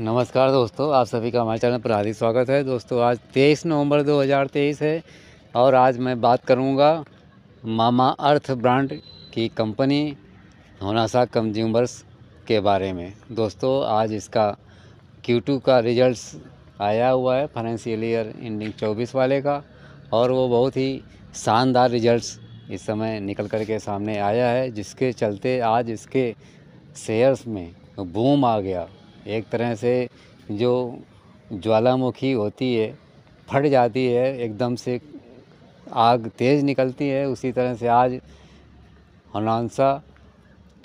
नमस्कार दोस्तों आप सभी का हमारे चैनल पर हार्दिक स्वागत है दोस्तों आज 23 नवंबर 2023 है और आज मैं बात करूंगा मामा अर्थ ब्रांड की कंपनी होनासा कंज्यूमर्स के बारे में दोस्तों आज इसका Q2 का रिजल्ट्स आया हुआ है फाइनेंशियल ईयर एंडिंग 24 वाले का और वो बहुत ही शानदार रिजल्ट्स इस समय निकल कर के सामने आया है जिसके चलते आज इसके शेयर्स में बूम आ गया एक तरह से जो ज्वालामुखी होती है फट जाती है एकदम से आग तेज़ निकलती है उसी तरह से आज हनानसा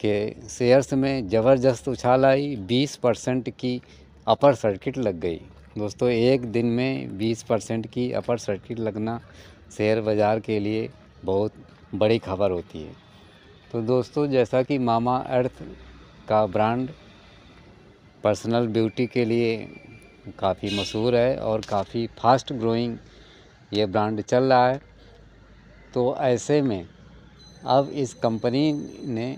के शेयर्स में ज़बरदस्त उछाल आई 20 परसेंट की अपर सर्किट लग गई दोस्तों एक दिन में 20 परसेंट की अपर सर्किट लगना शेयर बाज़ार के लिए बहुत बड़ी खबर होती है तो दोस्तों जैसा कि मामा अर्थ का ब्रांड पर्सनल ब्यूटी के लिए काफ़ी मशहूर है और काफ़ी फास्ट ग्रोइंग ये ब्रांड चल रहा है तो ऐसे में अब इस कंपनी ने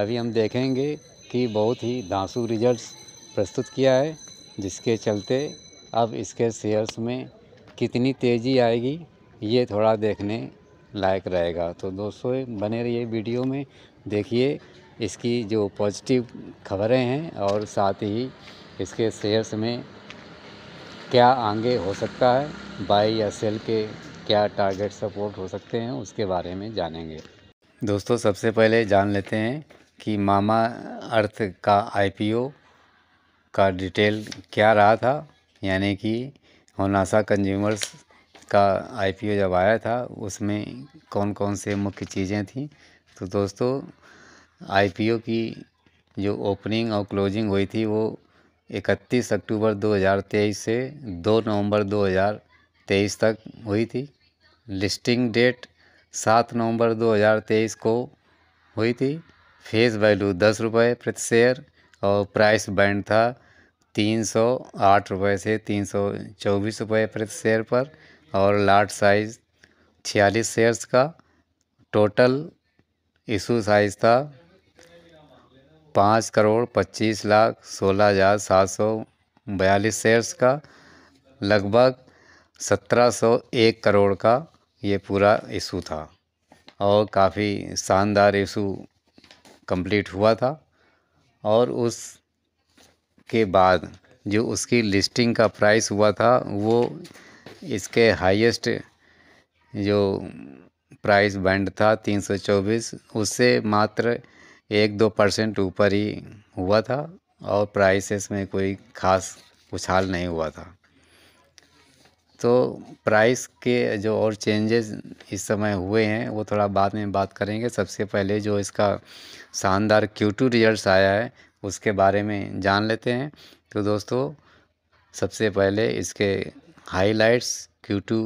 अभी हम देखेंगे कि बहुत ही धांसु रिजल्ट्स प्रस्तुत किया है जिसके चलते अब इसके शेयर्स में कितनी तेज़ी आएगी ये थोड़ा देखने लायक रहेगा तो दोस्तों बने रहिए वीडियो में देखिए इसकी जो पॉजिटिव खबरें हैं और साथ ही इसके शेयर्स में क्या आगे हो सकता है बाई या सेल के क्या टारगेट सपोर्ट हो सकते हैं उसके बारे में जानेंगे दोस्तों सबसे पहले जान लेते हैं कि मामा अर्थ का आईपीओ का डिटेल क्या रहा था यानी कि होनासा कंज्यूमर्स का आईपीओ जब आया था उसमें कौन कौन से मुख्य चीज़ें थीं तो दोस्तों आईपीओ की जो ओपनिंग और क्लोजिंग हुई थी वो 31 अक्टूबर 2023 से 2 नवंबर 2023 तक हुई थी लिस्टिंग डेट 7 नवंबर 2023 को हुई थी फेस वैल्यू दस रुपये प्रति शेयर और प्राइस बैंड था तीन सौ आठ रुपये से तीन सौ चौबीस रुपये प्रति शेयर पर और लार्ज साइज़ छियालीस शेयर्स का टोटल इशू साइज़ था पाँच करोड़ पच्चीस लाख सोलह हज़ार सात सौ बयालीस शेयर्स का लगभग सत्रह सौ एक करोड़ का ये पूरा इशू था और काफ़ी शानदार इशू कंप्लीट हुआ था और उस के बाद जो उसकी लिस्टिंग का प्राइस हुआ था वो इसके हाईएस्ट जो प्राइस बैंड था तीन सौ चौबीस उससे मात्र एक दो परसेंट ऊपर ही हुआ था और प्राइसेस में कोई ख़ास उछाल नहीं हुआ था तो प्राइस के जो और चेंजेस इस समय हुए हैं वो थोड़ा बाद में बात करेंगे सबसे पहले जो इसका शानदार Q2 रिजल्ट आया है उसके बारे में जान लेते हैं तो दोस्तों सबसे पहले इसके हाइलाइट्स Q2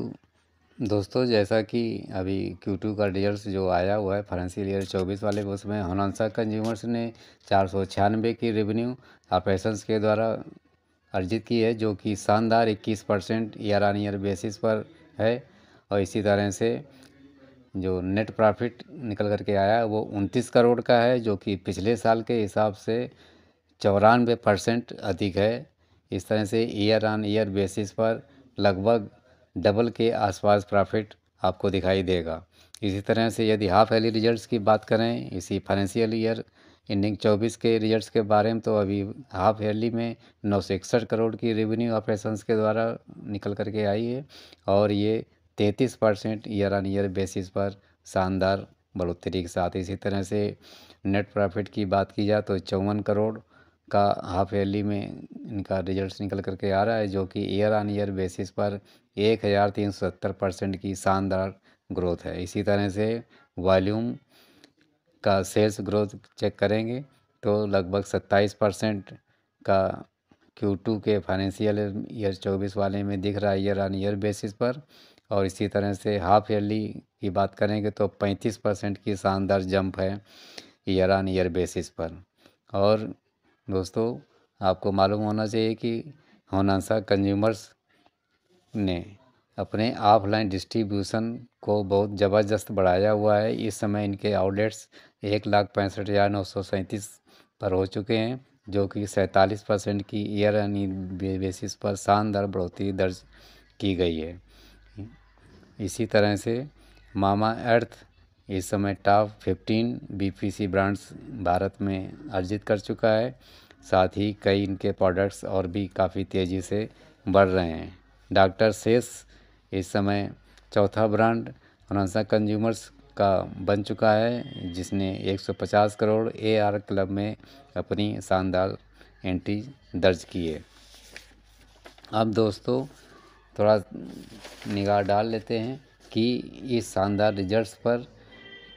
दोस्तों जैसा कि अभी Q2 का रिजल्ट जो आया हुआ है फाइनेंशियल ईयर 24 वाले उसमें हनानसा कंज्यूमर्स ने चार सौ छियानवे की रेवेन्यू ऑपरेशन के द्वारा अर्जित की है जो कि शानदार 21 percent year on year basis पर है और इसी तरह से जो नेट प्रॉफिट निकल करके आया वो उनतीस करोड़ का है जो कि पिछले साल के हिसाब से चौरानवे परसेंट अधिक है इस तरह से ईयर ऑन ईयर बेसिस पर लगभग डबल के आसपास प्रॉफिट आपको दिखाई देगा इसी तरह से यदि हाफ एली रिजल्ट्स की बात करें इसी फाइनेंशियल ईयर एंडिंग 24 के रिजल्ट्स के बारे में तो अभी हाफ एयरली में नौ करोड़ की रेवेन्यू ऑपरेशंस के द्वारा निकल करके आई है और ये 33 percent year on year basis पर शानदार बढ़ोतरी के साथ इसी तरह से नेट प्रॉफिट की बात की जाए तो चौवन करोड़ का हाफ ईयरली में इनका रिज़ल्ट निकल करके आ रहा है जो कि ईयर ऑन ईयर बेसिस पर एक हज़ार तीन सौ सत्तर परसेंट की शानदार ग्रोथ है इसी तरह से वॉल्यूम का सेल्स ग्रोथ चेक करेंगे तो लगभग सत्ताईस परसेंट का क्यू टू के फाइनेंशियल ईयर चौबीस वाले में दिख रहा है ईयर ऑन ईयर बेसिस पर और इसी तरह से हाफ ईयरली की बात करेंगे तो पैंतीस परसेंट की शानदार जंप है ईयर ऑन ईयर बेसिस पर और दोस्तों आपको मालूम होना चाहिए कि होनासा कंज्यूमर्स ने अपने ऑफलाइन डिस्ट्रीब्यूशन को बहुत ज़बरदस्त बढ़ाया हुआ है इस समय इनके आउटलेट्स एक लाख पैंसठ हज़ार नौ सौ सैंतीस पर हो चुके हैं जो कि सैंतालीस परसेंट की ईयर यानी बेसिस पर शानदार बढ़ोतरी दर्ज की गई है इसी तरह से मामा अर्थ इस समय top fifteen BPC brands Bharat में अर्जित कर चुका है साथ ही कई इनके प्रोडक्ट्स और भी काफ़ी तेज़ी से बढ़ रहे हैं डॉक्टर सेस इस समय चौथा ब्रांड हनसा कंज्यूमर्स का बन चुका है जिसने 150 करोड़ एआर क्लब में अपनी शानदार एंट्री दर्ज की है अब दोस्तों थोड़ा निगाह डाल लेते हैं कि इस शानदार रिजल्ट्स पर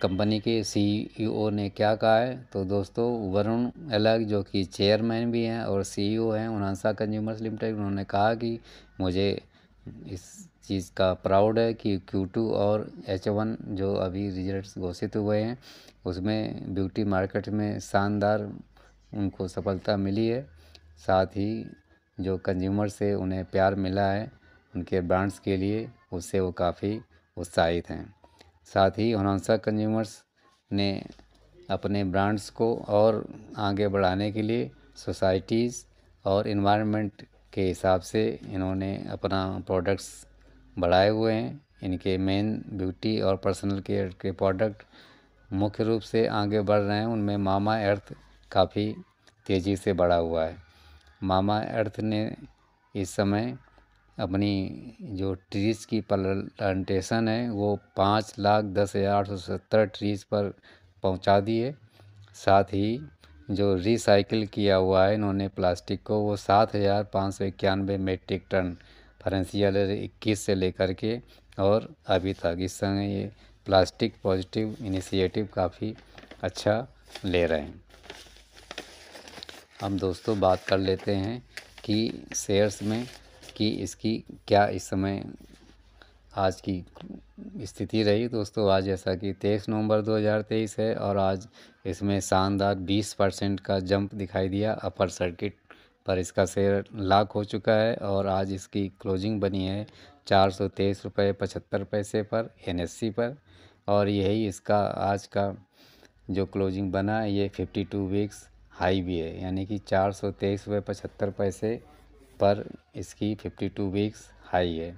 कंपनी के सीईओ e ने क्या कहा है तो दोस्तों वरुण अलग जो कि चेयरमैन भी हैं और सीईओ e हैं उनसा कंज्यूमर्स लिमिटेड उन्होंने कहा कि मुझे इस चीज़ का प्राउड है कि Q2 और H1 जो अभी रिजल्ट्स घोषित हुए हैं उसमें ब्यूटी मार्केट में शानदार उनको सफलता मिली है साथ ही जो कंज्यूमर से उन्हें प्यार मिला है उनके ब्रांड्स के लिए उससे वो काफ़ी उत्साहित हैं साथ ही हुनसा कंज्यूमर्स ने अपने ब्रांड्स को और आगे बढ़ाने के लिए सोसाइटीज़ और इन्वामेंट के हिसाब से इन्होंने अपना प्रोडक्ट्स बढ़ाए हुए हैं इनके मेन ब्यूटी और पर्सनल केयर के प्रोडक्ट मुख्य रूप से आगे बढ़ रहे हैं उनमें मामा अर्थ काफ़ी तेज़ी से बढ़ा हुआ है मामा अर्थ ने इस समय अपनी जो ट्रीज़ की प्लांटेशन है वो पाँच लाख दस हज़ार आठ सौ सत्तर ट्रीज़ पर पहुंचा दिए साथ ही जो रिसाइकिल किया हुआ है इन्होंने प्लास्टिक को वो सात हज़ार पाँच सौ इक्यानवे मेट्रिक टन फरेंसियल इक्कीस से लेकर के और अभी तक इस समय ये प्लास्टिक पॉजिटिव इनिशिएटिव काफ़ी अच्छा ले रहे हैं हम दोस्तों बात कर लेते हैं कि शेयर्स में कि इसकी क्या इस समय आज की स्थिति रही दोस्तों आज जैसा कि तेईस नवंबर 2023 है और आज इसमें शानदार 20 परसेंट का जंप दिखाई दिया अपर सर्किट पर इसका शेयर लाख हो चुका है और आज इसकी क्लोजिंग बनी है चार सौ तेईस रुपये पचहत्तर पैसे पर एन पर और यही इसका आज का जो क्लोजिंग बना ये फिफ्टी टू वीक्स हाई भी है यानी कि चार सौ तेईस रुपये पचहत्तर पैसे पर इसकी फिफ्टी टू वीक्स हाई है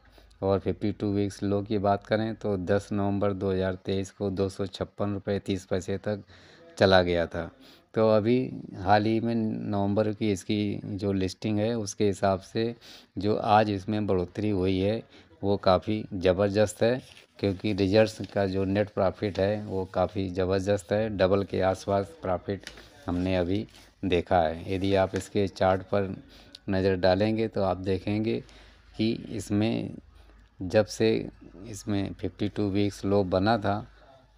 और फिफ्टी टू वीक्स लो की बात करें तो दस नवंबर 2023 को दो सौ छप्पन रुपये तीस पैसे तक चला गया था तो अभी हाल ही में नवंबर की इसकी जो लिस्टिंग है उसके हिसाब से जो आज इसमें बढ़ोतरी हुई है वो काफ़ी ज़बरदस्त है क्योंकि रिजर्ट्स का जो नेट प्रॉफिट है वो काफ़ी ज़बरदस्त है डबल के आसपास प्रॉफिट हमने अभी देखा है यदि आप इसके चार्ट पर नज़र डालेंगे तो आप देखेंगे कि इसमें जब से इसमें फिफ्टी टू वीक्स लो बना था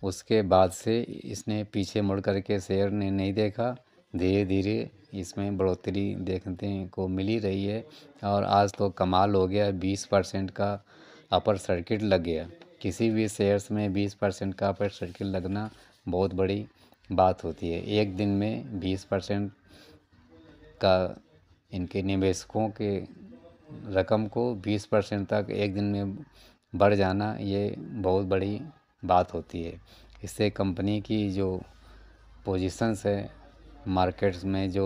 उसके बाद से इसने पीछे मुड़ कर के शेयर ने नहीं देखा धीरे धीरे इसमें बढ़ोतरी देखने को मिली रही है और आज तो कमाल हो गया बीस परसेंट का अपर सर्किट लग गया किसी भी शेयर्स में बीस परसेंट का अपर सर्किट लगना बहुत बड़ी बात होती है एक दिन में बीस परसेंट का इनके निवेशकों के रकम को 20 परसेंट तक एक दिन में बढ़ जाना ये बहुत बड़ी बात होती है इससे कंपनी की जो पोजीशंस है मार्केट्स में जो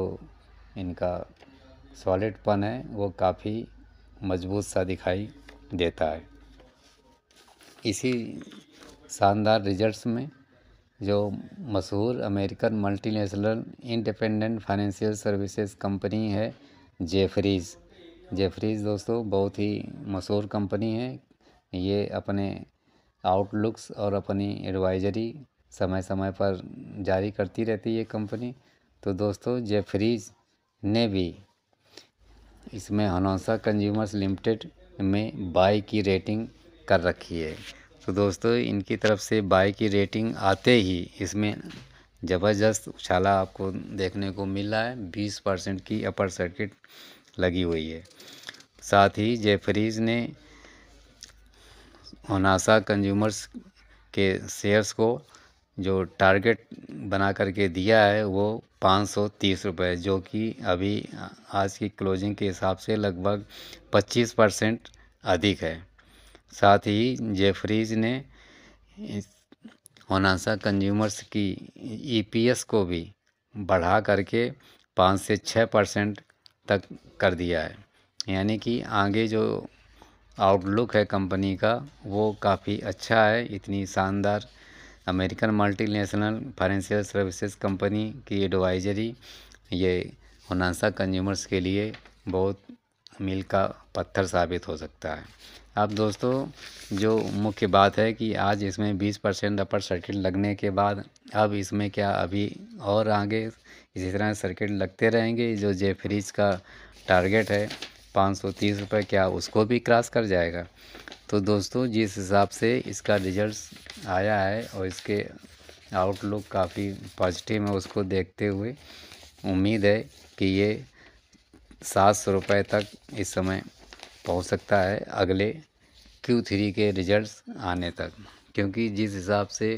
इनका सॉलिडपन है वो काफ़ी मजबूत सा दिखाई देता है इसी शानदार रिजल्ट्स में जो मशहूर American multinational independent financial services company है जेफरीज़ जेफरीज़ दोस्तों बहुत ही मशहूर कंपनी है ये अपने आउटलुक्स और अपनी एडवाइजरी समय समय पर जारी करती रहती है कंपनी तो दोस्तों जेफरीज ने भी इसमें हनौसा कंज्यूमर्स लिमिटेड में बाई की रेटिंग कर रखी है तो दोस्तों इनकी तरफ से बाई की रेटिंग आते ही इसमें ज़बरदस्त उछाला आपको देखने को मिल रहा है बीस परसेंट की अपर सर्किट लगी हुई है साथ ही जेफरीज ने ओनासा कंज्यूमर्स के शेयर्स को जो टारगेट बना करके दिया है वो पाँच सौ तीस रुपये जो कि अभी आज की क्लोजिंग के हिसाब से लगभग पच्चीस परसेंट अधिक है साथ ही जेफरीज ने होना सा कंज्यूमर्स की ईपीएस e को भी बढ़ा करके पाँच से छः परसेंट तक कर दिया है यानी कि आगे जो आउटलुक है कंपनी का वो काफ़ी अच्छा है इतनी शानदार American multinational financial services company की एडवाइजरी ये होनासा कंज्यूमर्स के लिए बहुत मील का पत्थर साबित हो सकता है अब दोस्तों जो मुख्य बात है कि आज इसमें 20 परसेंट अपर सर्किट लगने के बाद अब इसमें क्या अभी और आगे इसी तरह सर्किट लगते रहेंगे जो जे फ्रिज का टारगेट है पाँच सौ तीस रुपये क्या उसको भी क्रॉस कर जाएगा तो दोस्तों जिस हिसाब से इसका रिजल्ट आया है और इसके आउटलुक काफ़ी पॉजिटिव है उसको देखते हुए उम्मीद है कि ये सात सौ रुपये तक इस समय पहुंच सकता है अगले क्यू थ्री के रिजल्ट्स आने तक क्योंकि जिस हिसाब से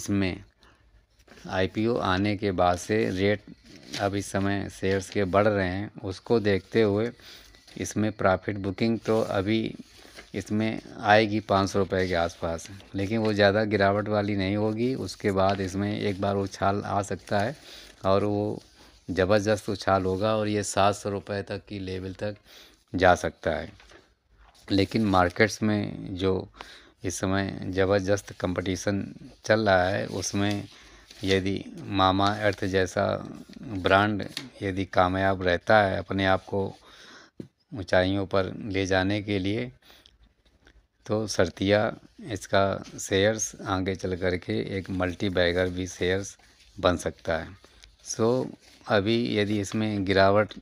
इसमें आई आने के बाद से रेट अब इस समय शेयर्स के बढ़ रहे हैं उसको देखते हुए इसमें प्रॉफिट बुकिंग तो अभी इसमें आएगी पाँच सौ रुपये के आसपास लेकिन वो ज़्यादा गिरावट वाली नहीं होगी उसके बाद इसमें एक बार उछाल आ सकता है और वो ज़बरदस्त उछाल होगा और ये सात सौ रुपये तक की लेवल तक जा सकता है लेकिन मार्केट्स में जो इस समय ज़बरदस्त कंपटीशन चल रहा है उसमें यदि मामा अर्थ जैसा ब्रांड यदि कामयाब रहता है अपने आप को ऊंचाइयों पर ले जाने के लिए तो सरतिया इसका शेयर्स आगे चल कर के एक मल्टी बैगर भी शेयर्स बन सकता है सो अभी यदि इसमें गिरावट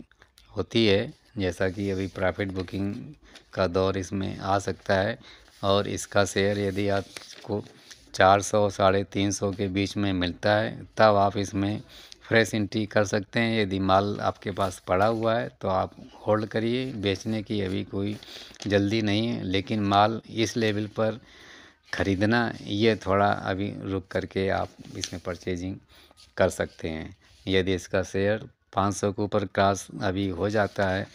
होती है जैसा कि अभी प्रॉफिट बुकिंग का दौर इसमें आ सकता है और इसका शेयर यदि आपको चार सौ साढ़े तीन सौ के बीच में मिलता है तब आप इसमें फ्रेश इंट्री कर सकते हैं यदि माल आपके पास पड़ा हुआ है तो आप होल्ड करिए बेचने की अभी कोई जल्दी नहीं है लेकिन माल इस लेवल पर ख़रीदना ये थोड़ा अभी रुक करके आप इसमें परचेजिंग कर सकते हैं यदि इसका शेयर पाँच सौ के ऊपर क्रॉस अभी हो जाता है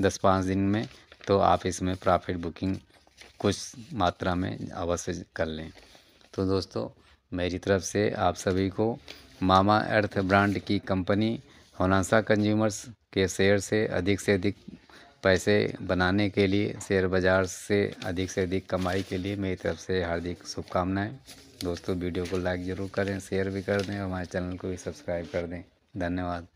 दस पाँच दिन में तो आप इसमें प्रॉफिट बुकिंग कुछ मात्रा में अवश्य कर लें तो दोस्तों मेरी तरफ से आप सभी को मामा अर्थ ब्रांड की कंपनी होनासा कंज्यूमर्स के शेयर से अधिक से अधिक पैसे बनाने के लिए शेयर बाज़ार से अधिक से अधिक कमाई के लिए मेरी तरफ से हार्दिक शुभकामनाएं दोस्तों वीडियो को लाइक ज़रूर करें शेयर भी कर दें और हमारे चैनल को भी सब्सक्राइब कर दें धन्यवाद